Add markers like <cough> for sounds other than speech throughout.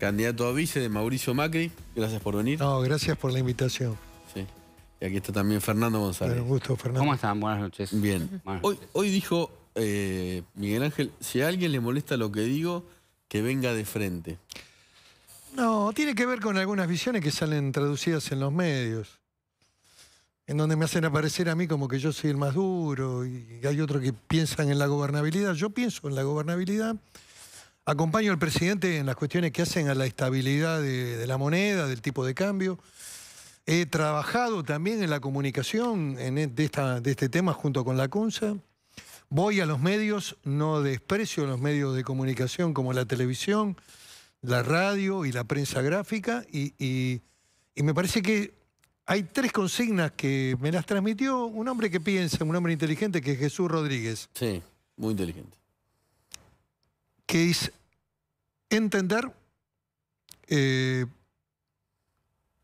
Candidato a vice de Mauricio Macri. Gracias por venir. No, gracias por la invitación. Sí. Y aquí está también Fernando González. un gusto, Fernando. ¿Cómo están? Buenas noches. Bien. Hoy, dijo eh, Miguel Ángel, si a alguien le molesta lo que digo, que venga de frente. No, tiene que ver con algunas visiones que salen traducidas en los medios, en donde me hacen aparecer a mí como que yo soy el más duro y hay otros que piensan en la gobernabilidad. Yo pienso en la gobernabilidad Acompaño al presidente en las cuestiones que hacen a la estabilidad de, la moneda, del tipo de cambio. He trabajado también en la comunicación e, de, este tema junto con la CUNSA. Voy a los medios, no desprecio los medios de comunicación como la televisión, la radio y la prensa gráfica. Y, y, me parece que hay tres consignas que me las transmitió un hombre que piensa, un hombre inteligente, que es Jesús Rodríguez. Sí, muy inteligente que es entender, eh,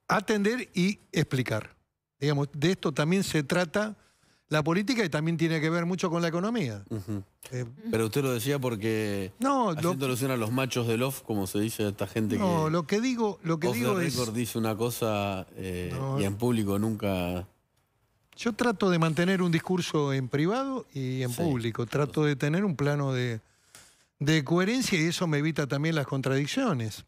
atender y explicar. Digamos, de esto también se trata la política y también tiene que ver mucho con la economía. Eh, Pero usted lo decía porque no, haciendo alusión los machos del off, como se dice esta gente no, que... No, lo que digo, lo que digo es. record dice una cosa eh, y en público nunca... Yo trato de mantener un discurso en privado y en público. Trato de tener un plano de de coherencia y eso me evita también las contradicciones.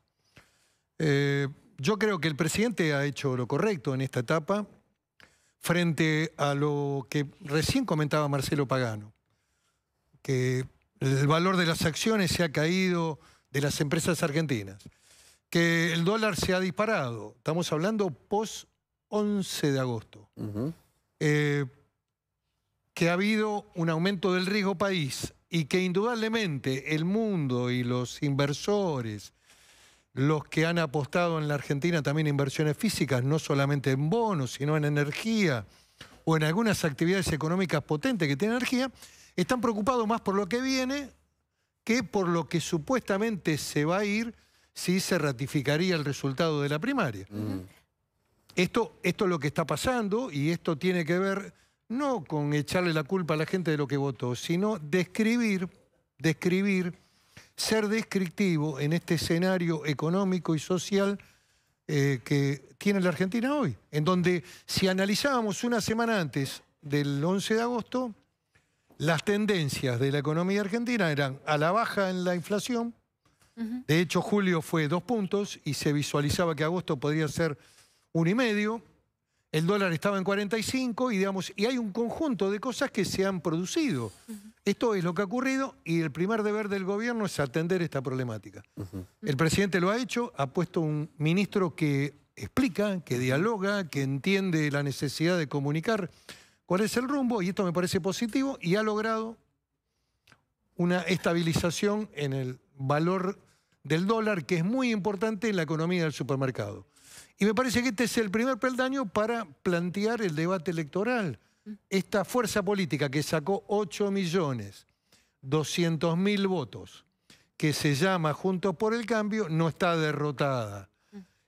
Eh, yo creo que el presidente ha hecho lo correcto en esta etapa frente a lo que recién comentaba Marcelo Pagano, que el valor de las acciones se ha caído de las empresas argentinas, que el dólar se ha disparado, estamos hablando post 11 de agosto, eh, que ha habido un aumento del riesgo país, y que indudablemente el mundo y los inversores, los que han apostado en la Argentina también inversiones físicas, no solamente en bonos, sino en energía o en algunas actividades económicas potentes que tienen energía, están preocupados más por lo que viene que por lo que supuestamente se va a ir si se ratificaría el resultado de la primaria. Mm. Esto, esto es lo que está pasando y esto tiene que ver no con echarle la culpa a la gente de lo que votó, sino describir, describir, ser descriptivo en este escenario económico y social eh, que tiene la Argentina hoy, en donde si analizábamos una semana antes del 11 de agosto, las tendencias de la economía argentina eran a la baja en la inflación, de hecho julio fue dos puntos y se visualizaba que agosto podría ser un y medio, el dólar estaba en 45 y, digamos, y hay un conjunto de cosas que se han producido. Esto es lo que ha ocurrido y el primer deber del gobierno es atender esta problemática. El presidente lo ha hecho, ha puesto un ministro que explica, que dialoga, que entiende la necesidad de comunicar cuál es el rumbo y esto me parece positivo y ha logrado una estabilización en el valor del dólar, que es muy importante en la economía del supermercado. Y me parece que este es el primer peldaño para plantear el debate electoral. Esta fuerza política que sacó 8 millones 200 mil votos, que se llama Juntos por el Cambio, no está derrotada.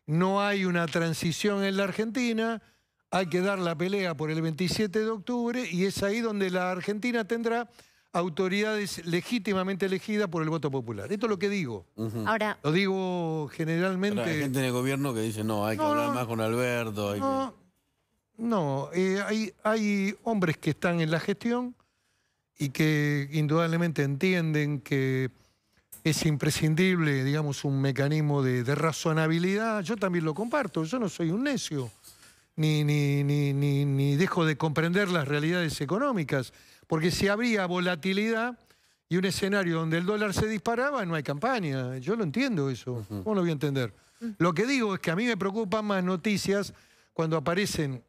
No hay una transición en la Argentina, hay que dar la pelea por el 27 de octubre y es ahí donde la Argentina tendrá autoridades legítimamente elegidas por el voto popular. Esto es lo que digo. Ahora, lo digo generalmente... Hay gente en el gobierno que dice, no, hay que hablar más con Alberto. no, no eh, hay, hay hombres que están en la gestión y que indudablemente entienden que es imprescindible, digamos, un mecanismo de, razonabilidad. Yo también lo comparto, yo no soy un necio. Ni, ni, ni, ni, dejo de comprender las realidades económicas. Porque si habría volatilidad y un escenario donde el dólar se disparaba, no hay campaña. Yo lo entiendo eso. ¿Cómo lo voy a entender? Lo que digo es que a mí me preocupan más noticias cuando aparecen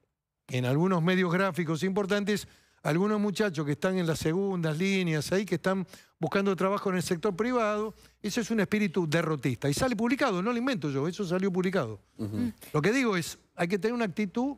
en algunos medios gráficos importantes algunos muchachos que están en las segundas líneas ahí, que están buscando trabajo en el sector privado, eso es un espíritu derrotista. Y sale publicado, no lo invento yo, eso salió publicado. Mm. Lo que digo es, hay que tener una actitud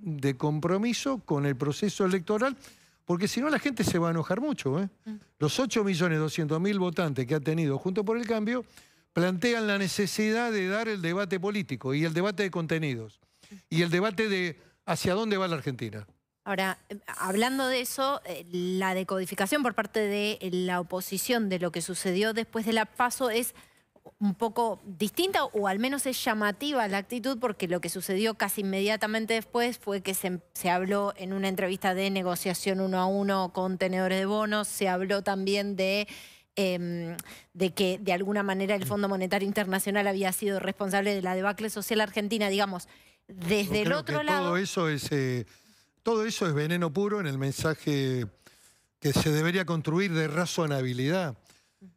de compromiso con el proceso electoral porque si no, la gente se va a enojar mucho. ¿eh? Mm. Los 8.200.000 votantes que ha tenido Junto por el Cambio plantean la necesidad de dar el debate político y el debate de contenidos y el debate de hacia dónde va la Argentina. Ahora, eh, hablando de eso, eh, la decodificación por parte de la oposición de lo que sucedió después del la paso es un poco distinta o al menos es llamativa la actitud porque lo que sucedió casi inmediatamente después fue que se, habló en una entrevista de negociación uno a uno con tenedores de bonos, se habló también de, em, de que de alguna manera el Fondo Monetario Internacional había sido responsable de la debacle social argentina, digamos, desde el otro lado... eso, es, eh, todo eso es veneno puro en el mensaje que se debería construir de razonabilidad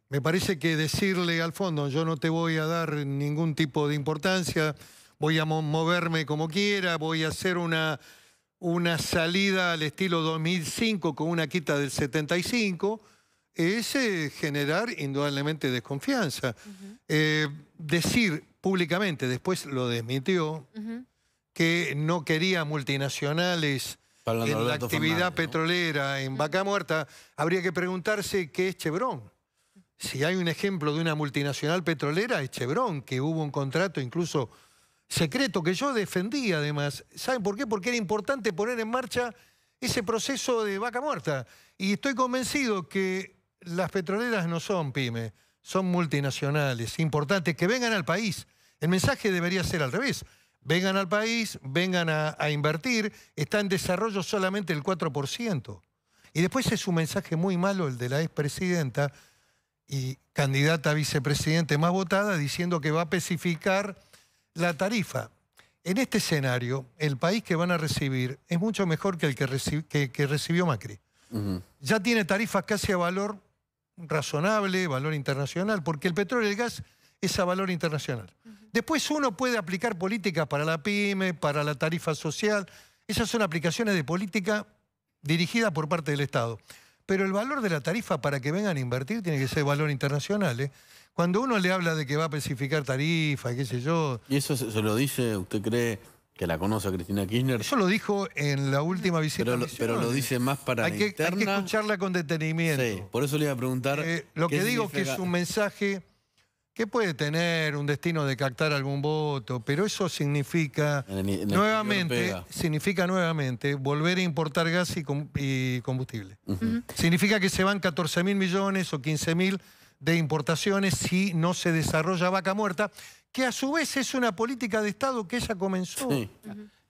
me parece que decirle al fondo, yo no te voy a dar ningún tipo de importancia, voy a moverme como quiera, voy a hacer una, una salida al estilo 2005 con una quita del 75, es eh, generar indudablemente desconfianza. Eh, decir públicamente, después lo desmitió, que no quería multinacionales en la actividad petrolera en Vaca Muerta, habría que preguntarse qué es Chevron. Si hay un ejemplo de una multinacional petrolera es Chevron, que hubo un contrato incluso secreto que yo defendí además. ¿Saben por qué? Porque era importante poner en marcha ese proceso de vaca muerta. Y estoy convencido que las petroleras no son pymes, son multinacionales, importantes, que vengan al país. El mensaje debería ser al revés. Vengan al país, vengan a, a invertir, está en desarrollo solamente el 4%. Y después es un mensaje muy malo el de la expresidenta, y candidata a vicepresidente más votada, diciendo que va a especificar la tarifa. En este escenario, el país que van a recibir es mucho mejor que el que, que, recibió Macri. Ya tiene tarifas casi a valor razonable, valor internacional, porque el petróleo y el gas es a valor internacional. Después uno puede aplicar políticas para la pyme, para la tarifa social. Esas son aplicaciones de política dirigida por parte del Estado. Pero el valor de la tarifa para que vengan a invertir tiene que ser valor internacional. ¿eh? Cuando uno le habla de que va a especificar tarifa, qué sé yo... ¿Y eso se, lo dice, usted cree, que la conoce Cristina Kirchner. Eso lo dijo en la última visita. Pero, lo, pero lo dice más para hay que, interna. Hay que escucharla con detenimiento. Sí, por eso le iba a preguntar... Eh, lo que digo que es un mensaje que puede tener un destino de captar algún voto, pero eso significa nuevamente, significa nuevamente volver a importar gas y, combustible. Significa que se van 14 mil millones o 15.000 de importaciones si no se desarrolla vaca muerta, que a su vez es una política de Estado que ella comenzó.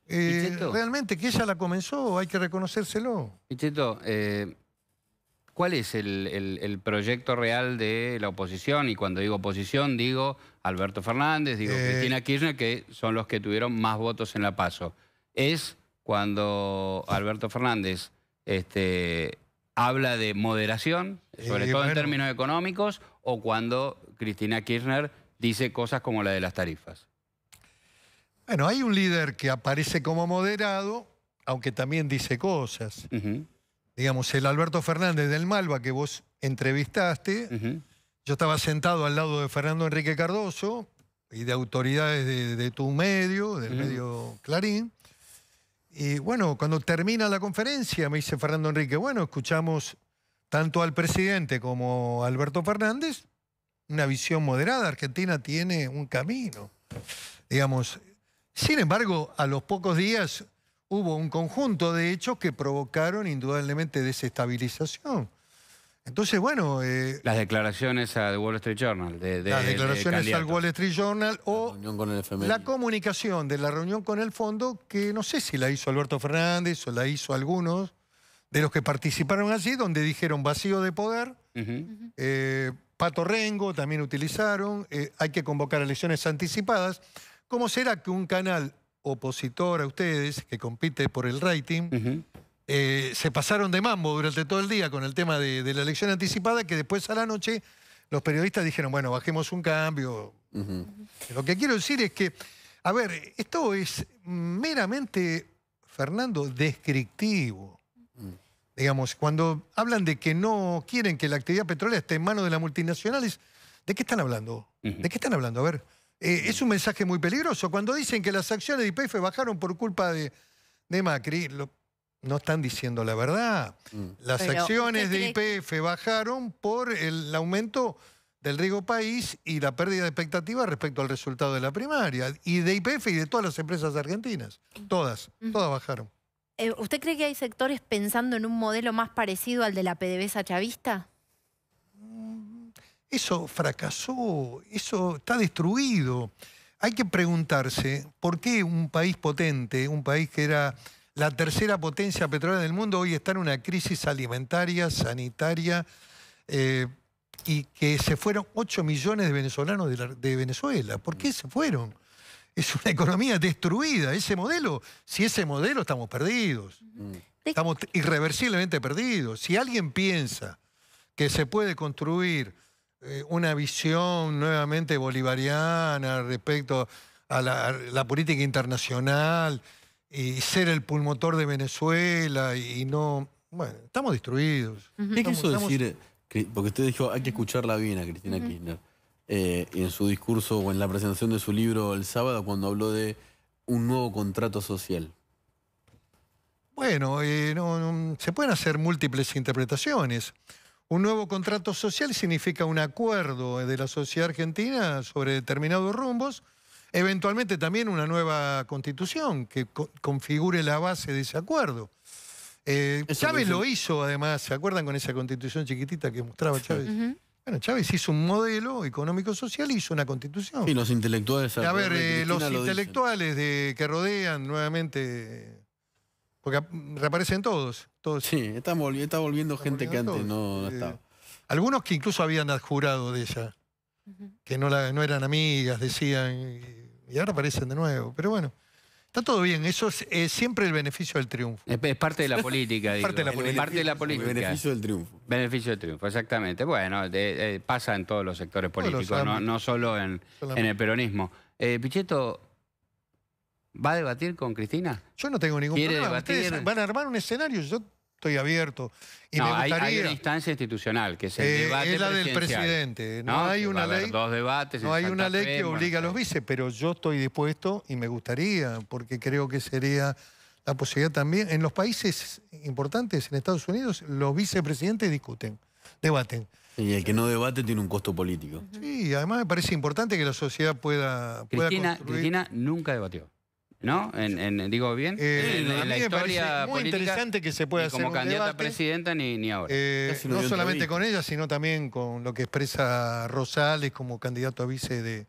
Eh, realmente que ella la comenzó, hay que reconocérselo. eh, ¿Cuál es el, proyecto real de la oposición? Y cuando digo oposición, digo Alberto Fernández, digo eh. Cristina Kirchner, que son los que tuvieron más votos en la PASO. Es cuando Alberto Fernández este, habla de moderación, sobre todo en términos económicos, o cuando Cristina Kirchner dice cosas como la de las tarifas. Bueno, hay un líder que aparece como moderado, aunque también dice cosas digamos, el Alberto Fernández del Malva que vos entrevistaste, yo estaba sentado al lado de Fernando Enrique Cardoso y de autoridades de, tu medio, del medio Clarín. Y bueno, cuando termina la conferencia, me dice Fernando Enrique, bueno, escuchamos tanto al presidente como a Alberto Fernández, una visión moderada. Argentina tiene un camino. Digamos, sin embargo, a los pocos días hubo un conjunto de hechos que provocaron indudablemente desestabilización. Entonces, bueno... Eh, las declaraciones al Wall Street Journal. De, las declaraciones al Wall Street Journal o la, comunicación de la reunión con el fondo, que no sé si la hizo Alberto Fernández o la hizo algunos de los que participaron allí, donde dijeron vacío de poder, eh, Pato Rengo también utilizaron, eh, hay que convocar elecciones anticipadas. ¿Cómo será que un canal opositor a ustedes, que compite por el rating, eh, se pasaron de mambo durante todo el día con el tema de, la elección anticipada, que después a la noche los periodistas dijeron, bueno, bajemos un cambio. Lo que quiero decir es que, a ver, esto es meramente, Fernando, descriptivo. Mm. Digamos, cuando hablan de que no quieren que la actividad petrolera esté en manos de las multinacionales, ¿de qué están hablando? ¿De qué están hablando? A ver, eh, es un mensaje muy peligroso. Cuando dicen que las acciones de IPF bajaron por culpa de, Macri, no están diciendo la verdad. Mm. Las acciones de IPF bajaron por el aumento del riesgo país y la pérdida de expectativas respecto al resultado de la primaria. Y de IPF y de todas las empresas argentinas. Todas, todas bajaron. Eh, ¿Usted cree que hay sectores pensando en un modelo más parecido al de la PDVSA chavista? No. Mm, eso fracasó, eso está destruido. Hay que preguntarse por qué un país potente, un país que era la tercera potencia petrolera del mundo, hoy está en una crisis alimentaria, sanitaria, eh, y que se fueron 8 millones de venezolanos de, de Venezuela. ¿Por qué se fueron? Es una economía destruida, ese modelo. Si ese modelo estamos perdidos. Mm. Estamos irreversiblemente perdidos. Si alguien piensa que se puede construir eh, una visión nuevamente bolivariana respecto a la, política internacional y ser el pulmotor de Venezuela y, no... Bueno, estamos destruidos. ¿Qué quiso decir? Porque usted dijo, hay que escucharla bien a Cristina Kirchner. Eh, en su discurso o en la presentación de su libro el sábado cuando habló de un nuevo contrato social? Bueno, eh, se pueden hacer múltiples interpretaciones. Un nuevo contrato social significa un acuerdo de la sociedad argentina sobre determinados rumbos, eventualmente también una nueva constitución que configure la base de ese acuerdo. Eh, Chávez lo hizo, además, ¿se acuerdan con esa constitución chiquitita que mostraba Chávez? Bueno, Chávez hizo un modelo económico-social hizo una constitución. Y los intelectuales... a ver, eh, los intelectuales de, que rodean nuevamente porque reaparecen todos. todos. Sí, está, volviendo gente que antes no, estaba. algunos que incluso habían adjurado de ella, que no, eran amigas, decían, y ahora aparecen de nuevo. Pero bueno, Está todo bien, eso es siempre el beneficio del triunfo. Es, parte de la política, <laughs> digo. parte de la política. Parte de El beneficio del triunfo. Beneficio del triunfo, exactamente. Bueno, eh, pasa en todos los sectores políticos, no, solo en, el peronismo. Eh, Pichetto, ¿Va a debatir con Cristina? Yo no tengo ningún problema. van a armar un escenario, yo estoy abierto. Y no, hay, una instancia institucional, que es el eh, Es la del presidente. No, hay una ley... que obliga a los vices, pero yo estoy dispuesto y me gustaría, porque creo que sería la posibilidad también... En los países importantes, en Estados Unidos, los vicepresidentes discuten, debaten. Y el que no debate tiene un costo político. Sí, además me parece importante que la sociedad pueda... Cristina nunca debatió. ¿No? En, digo bien. Eh, en, la historia muy interesante que se pueda hacer. Como candidata a presidenta ni, ahora. Eh, no solamente con ella, sino también con lo que expresa Rosales como candidato a vice de,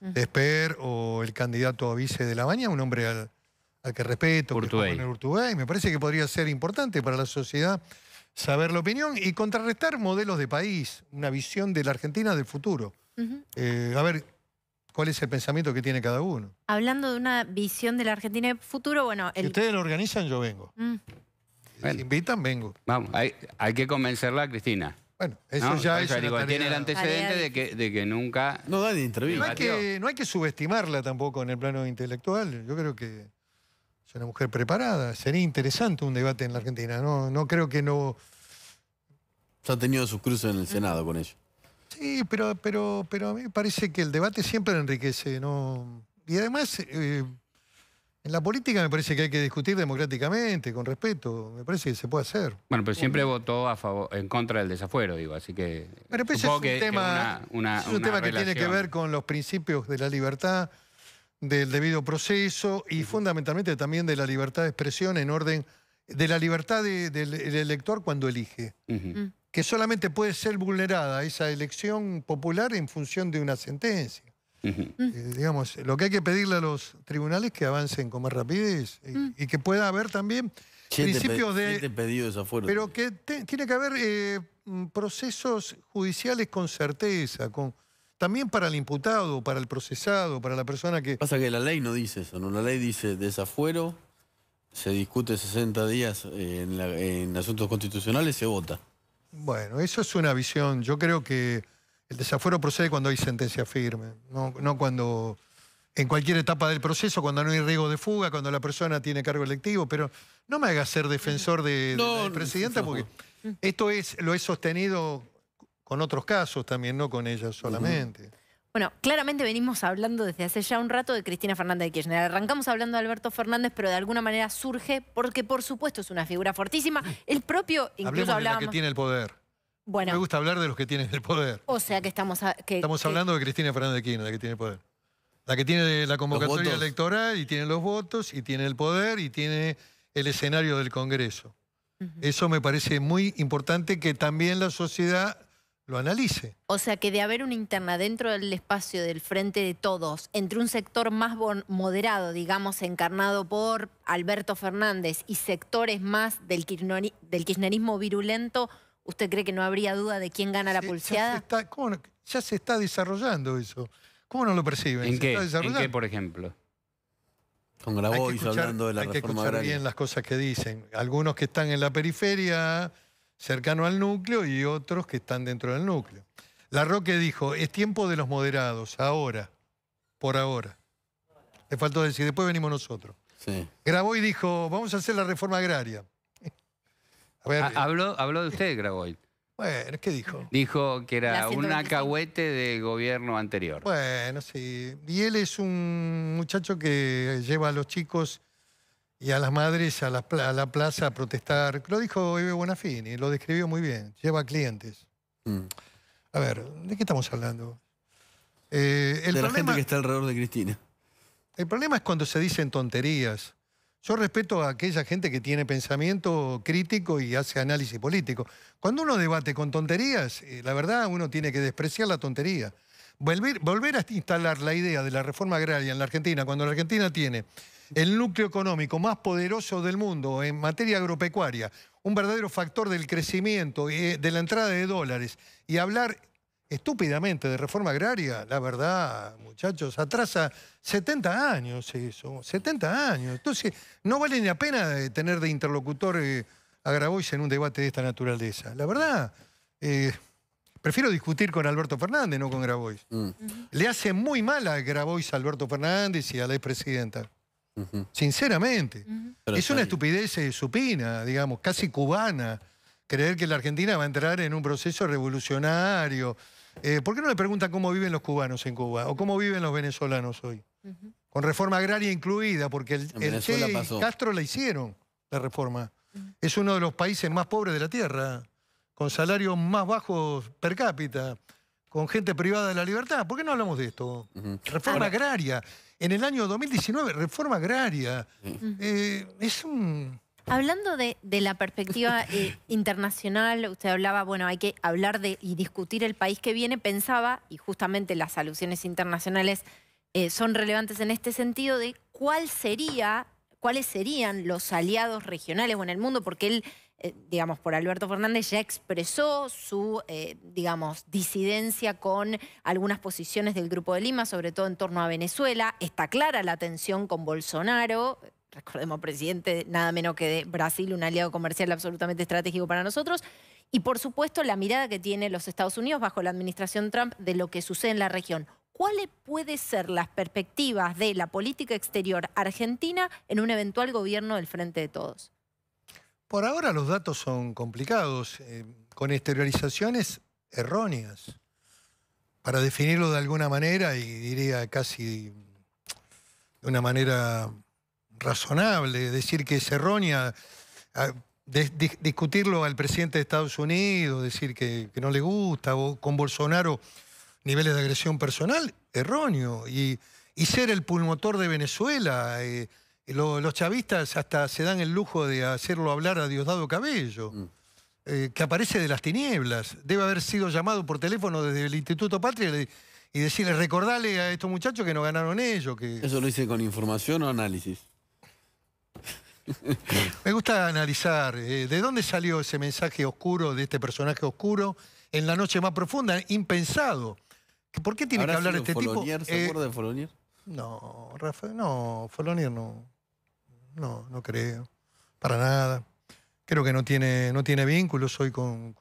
mm. Esper o el candidato a vice de La Baña, un hombre al, que respeto, Urtubey. que Urtubey. Me parece que podría ser importante para la sociedad saber la opinión y contrarrestar modelos de país, una visión de la Argentina del futuro. Eh, a ver, cuál es el pensamiento que tiene cada uno. Hablando de una visión de la Argentina de futuro, bueno... Si ustedes lo organizan, yo vengo. Mm. Si invitan, vengo. Vamos, hay, que convencerla a Cristina. Bueno, eso ya es. Tiene el antecedente de que, nunca. No entrevista. No hay, que, no hay que subestimarla tampoco en el plano intelectual. Yo creo que es una mujer preparada. Sería interesante un debate en la Argentina. No, no creo que no. Ya ha tenido sus cruces en el Senado con ella. Sí, pero, pero, pero a mí me parece que el debate siempre enriquece, ¿no? Y además, eh, en la política me parece que hay que discutir democráticamente, con respeto. Me parece que se puede hacer. Bueno, pero siempre votó a favor, en contra del desafuero, digo, así que. Pero pues es un tema, que, una, un tema que tiene que ver con los principios de la libertad, del debido proceso y fundamentalmente también de la libertad de expresión en orden de la libertad del elector cuando elige. Uh que solamente puede ser vulnerada esa elección popular en función de una sentencia. Eh, digamos, lo que hay que pedirle a los tribunales que avancen con más rapidez eh, mm. y, que pueda haber también principios de... Pero que tiene que haber eh, mm, procesos judiciales con certeza, con, también para el imputado, para el procesado, para la persona que... Pasa que la ley no dice eso, ¿no? La ley dice desafuero, se discute 60 días en, en asuntos constitucionales, se vota. Bueno, eso es una visión. Yo creo que el desafuero procede cuando hay sentencia firme, no, cuando en cualquier etapa del proceso, cuando no hay riesgo de fuga, cuando la persona tiene cargo electivo, pero no me haga ser defensor de, presidente porque esto es, lo he sostenido con otros casos también, no con ella solamente. Bueno, claramente venimos hablando desde hace ya un rato de Cristina Fernández de Kirchner. Arrancamos hablando de Alberto Fernández, pero de alguna manera surge porque, por supuesto, es una figura fortísima. El propio, incluso la que tiene el poder. Bueno, Me gusta hablar de los que tienen el poder. O sea que estamos... estamos hablando de Cristina Fernández de Kirchner, la que tiene el poder. La que tiene la convocatoria electoral y tiene los votos y tiene el poder y tiene el escenario del Congreso. Eso me parece muy importante que también la sociedad lo analice. O sea que de haber una interna dentro del espacio del frente de todos, entre un sector más moderado, digamos, encarnado por Alberto Fernández, y sectores más del, kirchnerismo virulento, ¿usted cree que no habría duda de quién gana la pulseada? Ya se está, desarrollando eso. ¿Cómo no lo perciben? ¿En, qué? por ejemplo? Con voz hablando de la reforma Hay que escuchar bien las cosas que dicen. Algunos que están en la periferia cercano al núcleo y otros que están dentro del núcleo. La Roque dijo, es tiempo de los moderados, ahora, por ahora. Le faltó decir, después venimos nosotros. Sí. Graboy dijo, vamos a hacer la reforma agraria. <laughs> ver, ah, habló, de usted, Graboy. Bueno, ¿qué dijo? Dijo que era un acahuete del gobierno anterior. Bueno, sí. Y él es un muchacho que lleva a los chicos y a las madres a la, plaza a protestar. Lo dijo Eve Bonafini, lo describió muy bien. Lleva clientes. Mm. A ver, ¿de qué estamos hablando? Eh, el de la gente que está alrededor de Cristina. El problema es cuando se dicen tonterías. Yo respeto a aquella gente que tiene pensamiento crítico y hace análisis político. Cuando uno debate con tonterías, eh, la verdad uno tiene que despreciar la tontería. Volver, volver a instalar la idea de la reforma agraria en la Argentina, cuando la Argentina tiene el núcleo económico más poderoso del mundo en materia agropecuaria, un verdadero factor del crecimiento, y eh, de la entrada de dólares, y hablar estúpidamente de reforma agraria, la verdad, muchachos, atrasa 70 años eso, 70 años. Entonces, no vale ni la pena tener de interlocutor eh, a Grabois en un debate de esta naturaleza. La verdad, eh, prefiero discutir con Alberto Fernández, no con Grabois. Mm. Le hace muy mal a Grabois a Alberto Fernández y a la expresidenta. Sinceramente. Es una estupidez eh, supina, digamos, casi cubana, creer que la Argentina va a entrar en un proceso revolucionario. Eh, ¿Por qué no le preguntan cómo viven los cubanos en Cuba o cómo viven los venezolanos hoy? Con reforma agraria incluida, porque el, y Castro la hicieron, la reforma. Es uno de los países más pobres de la tierra, con salarios más bajos per cápita con gente privada de la libertad. ¿Por qué no hablamos de esto? Reforma agraria. En el año 2019, reforma agraria. Eh, es un... Hablando de, la perspectiva <laughs> eh, internacional, usted hablaba, bueno, hay que hablar de y discutir el país que viene, pensaba, y justamente las alusiones internacionales eh, son relevantes en este sentido, de cuál sería, cuáles serían los aliados regionales o en el mundo, porque él eh, digamos, por Alberto Fernández, ya expresó su, eh, digamos, disidencia con algunas posiciones del Grupo de Lima, sobre todo en torno a Venezuela. Está clara la tensión con Bolsonaro, recordemos, presidente, nada menos que de Brasil, un aliado comercial absolutamente estratégico para nosotros. Y, por supuesto, la mirada que tiene los Estados Unidos bajo la administración Trump de lo que sucede en la región. ¿Cuáles pueden ser las perspectivas de la política exterior argentina en un eventual gobierno del Frente de Todos? Por ahora los datos son complicados, eh, con exteriorizaciones erróneas. Para definirlo de alguna manera, y diría casi de una manera razonable, decir que es errónea, discutirlo al presidente de Estados Unidos, decir que, no le gusta, o con Bolsonaro niveles de agresión personal, erróneo. Y, ser el pulmotor de Venezuela. Eh, los chavistas hasta se dan el lujo de hacerlo hablar a Diosdado Cabello, mm. eh, que aparece de las tinieblas. Debe haber sido llamado por teléfono desde el Instituto Patria y decirle, recordale a estos muchachos que no ganaron ellos. Que... ¿Eso lo hice con información o análisis? <laughs> Me gusta analizar eh, de dónde salió ese mensaje oscuro de este personaje oscuro en la noche más profunda, impensado. ¿Por qué tiene que hablar este Folonier, tipo? ¿Se eh, acuerda de Folonier? No, Rafael, no, Folonier no no, no creo, para nada. Creo que no tiene, no tiene vínculos hoy con...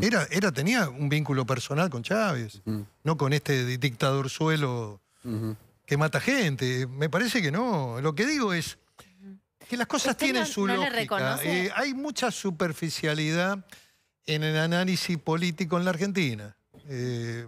era, era, tenía un vínculo personal con Chávez, no con este dictador suelo que mata gente. Me parece que no. Lo que digo es que las cosas tienen su no lógica. Eh, hay mucha superficialidad en el análisis político en la Argentina. Eh,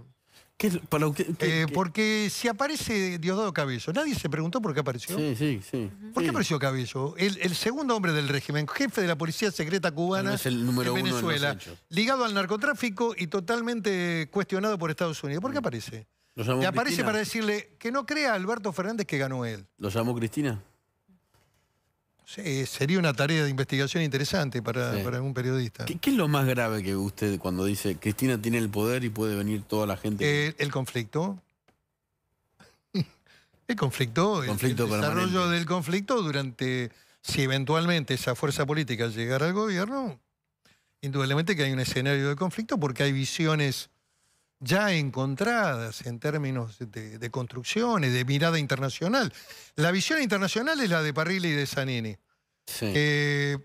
eh, porque si aparece Diosdado Cabello, nadie se preguntó por qué apareció. Sí, sí, sí. ¿Por qué apareció Cabello? El, segundo hombre del régimen, jefe de la policía secreta cubana el número de Venezuela, ligado al narcotráfico y totalmente cuestionado por Estados Unidos. ¿Por qué mm. aparece? ¿Lo y aparece para decirle que no crea Alberto Fernández que ganó él. ¿Lo llamó Cristina? sería una tarea de investigación interesante para, un periodista. ¿Qué, ¿Qué, es lo más grave que usted cuando dice Cristina tiene el poder y puede venir toda la gente? Eh, el conflicto. <laughs> el conflicto, el, el desarrollo del conflicto durante, si eventualmente esa fuerza política llegara al gobierno, indudablemente que hay un escenario de conflicto porque hay visiones ya encontradas en términos de, construcciones, de mirada internacional. La visión internacional es la de Parrilli y de Zanini. Eh,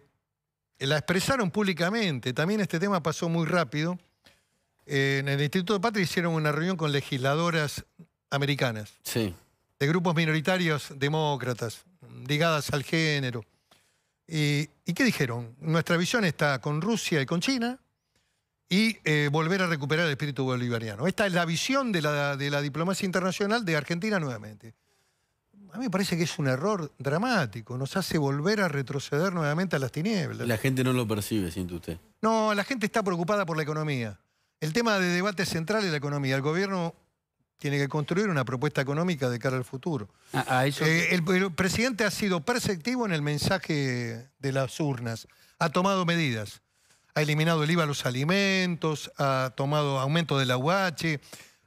la expresaron públicamente. También este tema pasó muy rápido. Eh, en el Instituto de Patria hicieron una reunión con legisladoras americanas. De grupos minoritarios demócratas, ligadas al género. ¿Y qué dijeron? Nuestra visión está con Rusia y con China y eh, volver a recuperar el espíritu bolivariano. Esta es la visión de la, diplomacia internacional de Argentina nuevamente. A mí me parece que es un error dramático, nos hace volver a retroceder nuevamente a las tinieblas. La gente no lo percibe, siente usted. No, la gente está preocupada por la economía. El tema de debate central es la economía. El gobierno tiene que construir una propuesta económica de cara al futuro. Eh, el, el, presidente ha sido perceptivo en el mensaje de las urnas, ha tomado medidas ha eliminado el IVA a los alimentos, ha tomado aumento del la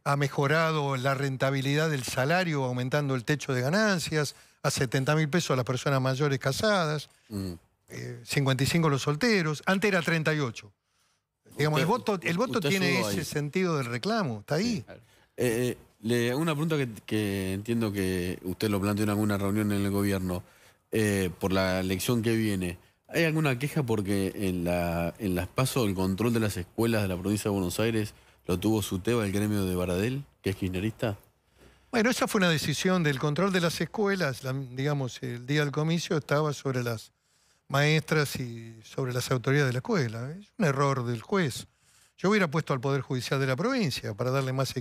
ha mejorado la rentabilidad del salario aumentando el techo de ganancias a 70 mil pesos a las personas mayores casadas, 55 mm. eh, los solteros, antes era 38. Digamos, el voto, tiene ese sentido del reclamo, está ahí. Eh, eh, una pregunta que, que, entiendo que usted lo planteó en alguna reunión en el gobierno, por la elección que viene. ¿Hay alguna queja porque en, la, las PASO el control de las escuelas de la provincia de Buenos Aires lo tuvo Suteba, el gremio de Baradel, que es kirchnerista? Bueno, esa fue una decisión del control de las escuelas. digamos, el día del comicio estaba sobre las maestras y sobre las autoridades de la escuela. Es un error del juez. Yo hubiera puesto al Poder Judicial de la provincia para darle más...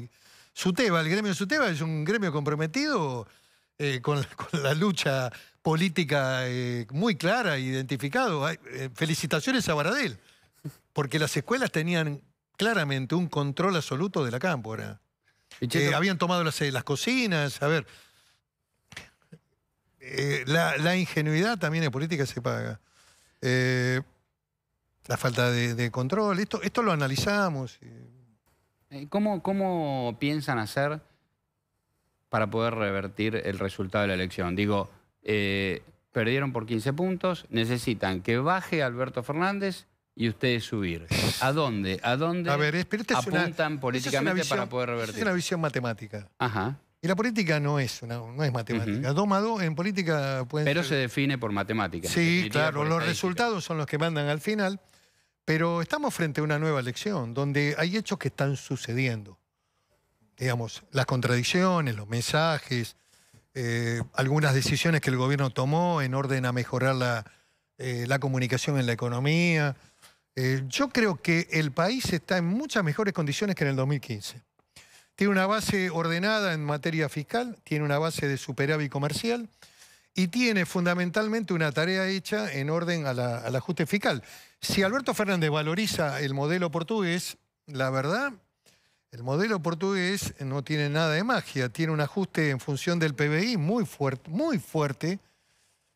Suteba, el gremio Suteba es un gremio comprometido eh, con, la, lucha política eh, muy clara, identificado. Eh, felicitaciones a Baradel, porque las escuelas tenían claramente un control absoluto de la cámpora. habían tomado las, las cocinas, a ver. La, ingenuidad también en política se paga. la falta de, control, esto, esto lo analizamos. ¿Cómo, ¿Cómo piensan hacer? para poder revertir el resultado de la elección. Digo, eh, perdieron por 15 puntos, necesitan que baje Alberto Fernández y ustedes subir. ¿A dónde? ¿A dónde ver, apuntan políticamente para poder revertir? Es una visión matemática. Ajá. Y la política no es una, no es matemática. Uh en política pueden Pero se define por matemática. Sí, claro, los resultados son los que mandan al final. Pero estamos frente a una nueva elección donde hay hechos que están sucediendo digamos, las contradicciones, los mensajes, eh, algunas decisiones que el gobierno tomó en orden a mejorar la, eh, comunicación en la economía. Eh, yo creo que el país está en muchas mejores condiciones que en el 2015. Tiene una base ordenada en materia fiscal, tiene una base de superávit comercial y tiene fundamentalmente una tarea hecha en orden al ajuste fiscal. Si Alberto Fernández valoriza el modelo portugués, la verdad el modelo portugués no tiene nada de magia, tiene un ajuste en función del PBI muy fuerte, muy fuerte,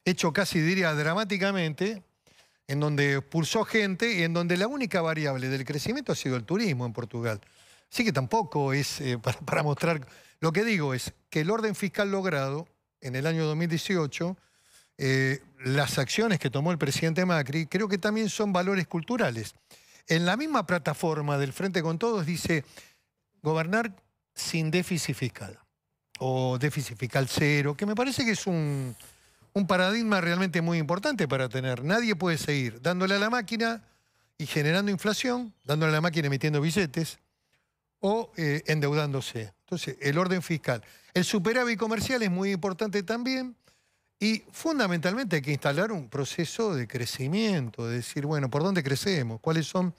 hecho casi diría dramáticamente, en donde expulsó gente y en donde la única variable del crecimiento ha sido el turismo en Portugal. Así que tampoco es eh, <laughs> para, mostrar... Lo que digo es que el orden fiscal logrado en el año 2018, eh, las acciones que tomó el presidente Macri, creo que también son valores culturales. En la misma plataforma del Frente con Todos dice, gobernar sin déficit fiscal o déficit fiscal cero, que me parece que es un, paradigma realmente muy importante para tener. Nadie puede seguir dándole a la máquina y generando inflación, dándole a la máquina emitiendo billetes o eh, endeudándose. Entonces, el orden fiscal. El superávit comercial es muy importante también y fundamentalmente hay que instalar un proceso de crecimiento, de decir, bueno, ¿por dónde crecemos? ¿Cuáles son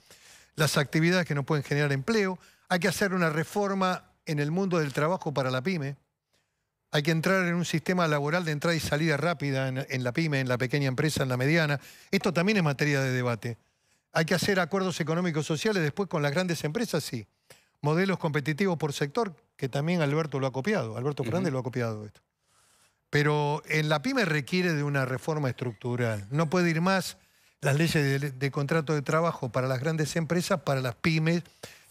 las actividades que nos pueden generar empleo? Hay que hacer una reforma en el mundo del trabajo para la pyme. Hay que entrar en un sistema laboral de entrada y salida rápida en, la pyme, en la pequeña empresa, en la mediana. Esto también es materia de debate. Hay que hacer acuerdos económicos sociales después con las grandes empresas, sí. Modelos competitivos por sector, que también Alberto lo ha copiado. Alberto Fernández lo ha copiado esto. Pero en la pyme requiere de una reforma estructural. No puede ir más las leyes de, de, contrato de trabajo para las grandes empresas, para las pymes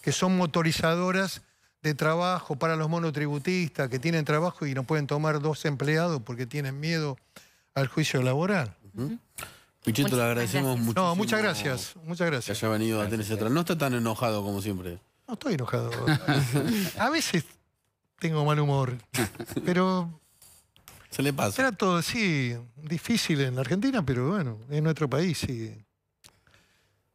que son motorizadoras de trabajo para los monotributistas que tienen trabajo y no pueden tomar dos empleados porque tienen miedo al juicio laboral. le agradecemos mucho. No, muchas gracias. Muchas gracias. Que haya venido a No está tan enojado como siempre. No estoy enojado. a veces tengo mal humor, <laughs> pero... Se le pasa. Trato, sí, difícil en la Argentina, pero bueno, en nuestro país Sí.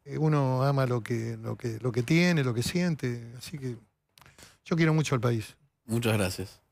Eh, uno ama lo que, lo, que, lo que tiene, lo que siente. Así que yo quiero mucho al país. Muchas gracias.